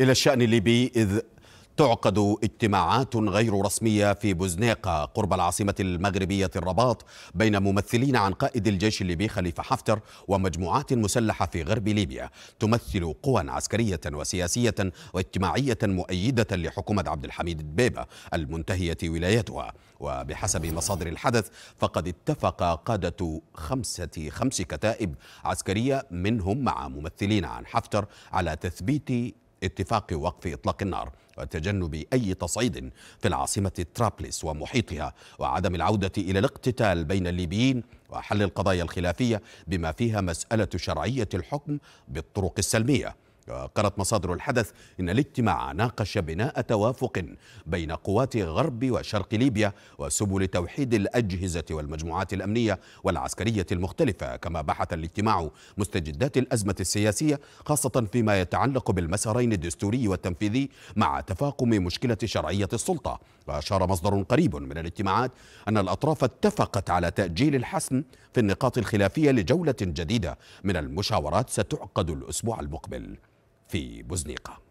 إلى الشأن الليبي إذ تعقد اجتماعات غير رسمية في بوزنيقة قرب العاصمة المغربية الرباط بين ممثلين عن قائد الجيش الليبي خليفة حفتر ومجموعات مسلحة في غرب ليبيا تمثل قوى عسكرية وسياسية واجتماعية مؤيدة لحكومة عبد الحميد البيبة المنتهية ولايتها وبحسب مصادر الحدث فقد اتفق قادة خمسة خمس كتائب عسكرية منهم مع ممثلين عن حفتر على تثبيت اتفاق وقف إطلاق النار وتجنب أي تصعيد في العاصمة طرابلس ومحيطها وعدم العودة إلى الاقتتال بين الليبيين وحل القضايا الخلافية بما فيها مسألة شرعية الحكم بالطرق السلمية قرأت مصادر الحدث إن الاجتماع ناقش بناء توافق بين قوات غرب وشرق ليبيا وسبل توحيد الأجهزة والمجموعات الأمنية والعسكرية المختلفة كما بحث الاجتماع مستجدات الأزمة السياسية خاصة فيما يتعلق بالمسارين الدستوري والتنفيذي مع تفاقم مشكلة شرعية السلطة وأشار مصدر قريب من الاجتماعات أن الأطراف اتفقت على تأجيل الحسم في النقاط الخلافية لجولة جديدة من المشاورات ستعقد الأسبوع المقبل في بوزنيقه